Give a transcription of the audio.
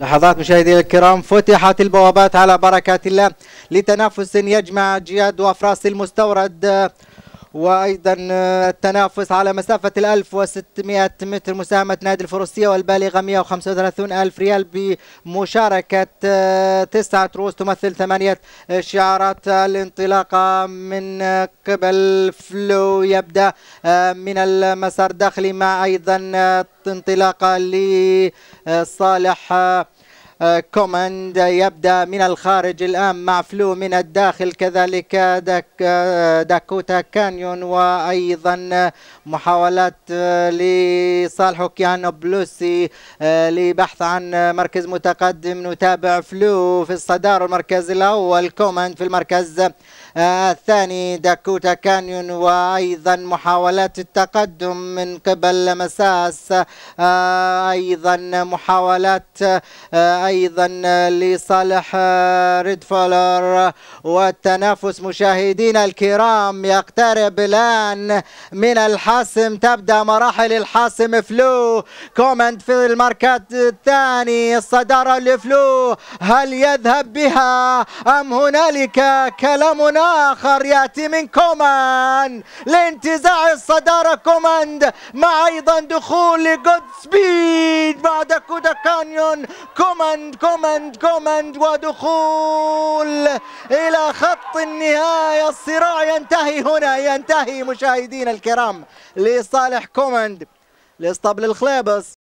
لحظات مشاهدينا الكرام فتحت البوابات على بركات الله لتنافس يجمع جياد وافراس المستورد وايضا آه، التنافس على مسافه ال 1600 متر مساهمه نادي الفروسيه والبالغه 135 الف ريال بمشاركه آه، تسعه رؤوس تمثل ثمانيه شعارات الانطلاقه من آه، قبل فلو يبدا من المسار الداخلي مع ايضا انطلاقه لصالح آه، كوماند يبدأ من الخارج الآن مع فلو من الداخل كذلك داك آه، داكوتا كانيون وأيضا محاولات آه، لصالح كيانو بلوسي لبحث عن مركز متقدم نتابع فلو في الصدارة المركز الأول كوماند في المركز الثاني داكوتا كانيون وأيضا محاولات التقدم من قبل مساس أيضا محاولات أيضا لصالح فولر والتنافس مشاهدينا الكرام يقترب الآن من الحاسم تبدأ مراحل الحاسم فلو كومنت في المركز الثاني الصدارة لفلو هل يذهب بها أم هنالك كلام آخر يأتي من كومان لانتزاع الصدارة كوماند مع أيضا دخول لجود سبيد بعد كودا كانيون كومان كوماند كوماند كوماند ودخول إلى خط النهاية الصراع ينتهي هنا ينتهي مشاهدين الكرام لصالح كوماند لاسطبل الخليبس